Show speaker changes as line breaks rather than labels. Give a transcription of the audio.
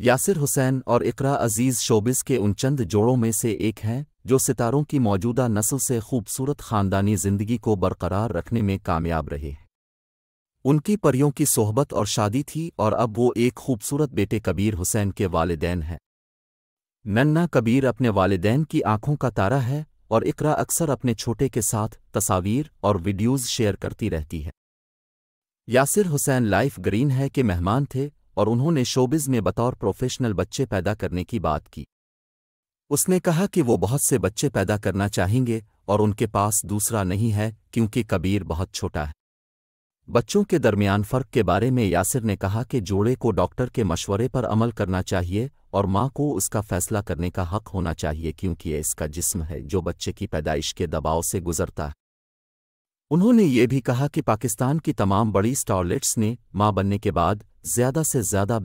यासिर हुसैन और इकरा अजीज शोबिस के उन चंद जोड़ों में से एक हैं जो सितारों की मौजूदा नस्ल से खूबसूरत ख़ानदानी ज़िंदगी को बरकरार रखने में कामयाब रहे हैं उनकी परियों की सोहबत और शादी थी और अब वो एक खूबसूरत बेटे कबीर हुसैन के वालदेन हैं नन्ना कबीर अपने वालदेन की आंखों का तारा है और इकरा अक्सर अपने छोटे के साथ तस्वीर और वीडियोज़ शेयर करती रहती है यासिर हुसैन लाइफ ग्रीन है के मेहमान थे और उन्होंने शोबिज में बतौर प्रोफेशनल बच्चे पैदा करने की बात की उसने कहा कि वो बहुत से बच्चे पैदा करना चाहेंगे और उनके पास दूसरा नहीं है क्योंकि कबीर बहुत छोटा है बच्चों के दरमियान फ़र्क के बारे में यासिर ने कहा कि जोड़े को डॉक्टर के मशवरे पर अमल करना चाहिए और माँ को उसका फैसला करने का हक होना चाहिए क्योंकि यह इसका जिस्म है जो बच्चे की पैदाइश के दबाव से गुजरता है उन्होंने ये भी कहा कि पाकिस्तान की तमाम बड़ी स्टॉलेट्स ने माँ बनने के बाद ज्यादा से ज्यादा